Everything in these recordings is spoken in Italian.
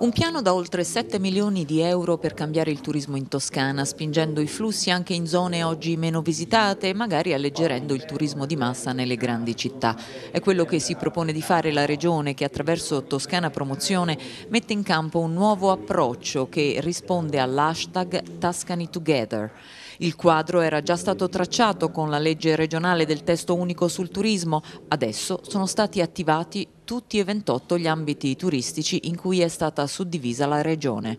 Un piano da oltre 7 milioni di euro per cambiare il turismo in Toscana, spingendo i flussi anche in zone oggi meno visitate, e magari alleggerendo il turismo di massa nelle grandi città. È quello che si propone di fare la Regione che attraverso Toscana Promozione mette in campo un nuovo approccio che risponde all'hashtag Tuscany Together. Il quadro era già stato tracciato con la legge regionale del testo unico sul turismo, adesso sono stati attivati tutti e 28 gli ambiti turistici in cui è stata suddivisa la regione.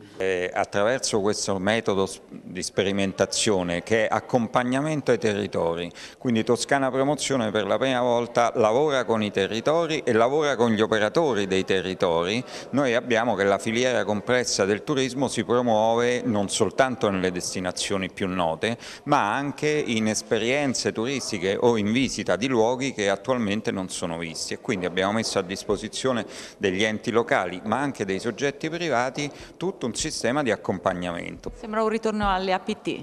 attraverso questo metodo di sperimentazione che è accompagnamento ai territori, quindi Toscana Promozione per la prima volta lavora con i territori e lavora con gli operatori dei territori, noi abbiamo che la filiera complessa del turismo si promuove non soltanto nelle destinazioni più note ma anche in esperienze turistiche o in visita di luoghi che attualmente non sono visti e quindi abbiamo messo a disposizione degli enti locali ma anche dei soggetti privati tutto un sistema di accompagnamento. Sembra un ritorno al alle APT?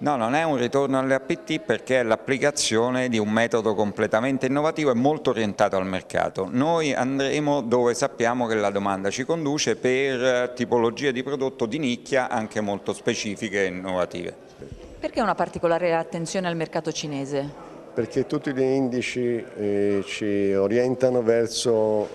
No, non è un ritorno alle APT perché è l'applicazione di un metodo completamente innovativo e molto orientato al mercato. Noi andremo dove sappiamo che la domanda ci conduce per eh, tipologie di prodotto di nicchia anche molto specifiche e innovative. Perché una particolare attenzione al mercato cinese? perché tutti gli indici eh, ci orientano verso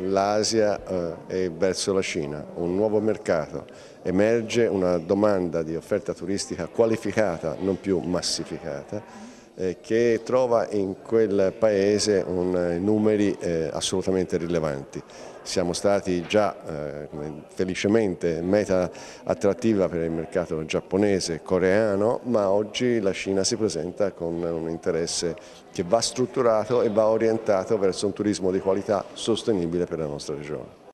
eh, l'Asia eh, e verso la Cina, un nuovo mercato, emerge una domanda di offerta turistica qualificata, non più massificata eh, che trova in quel paese un, eh, numeri eh, assolutamente rilevanti. Siamo stati già eh, felicemente meta attrattiva per il mercato giapponese, e coreano, ma oggi la Cina si presenta con un interesse che va strutturato e va orientato verso un turismo di qualità sostenibile per la nostra regione.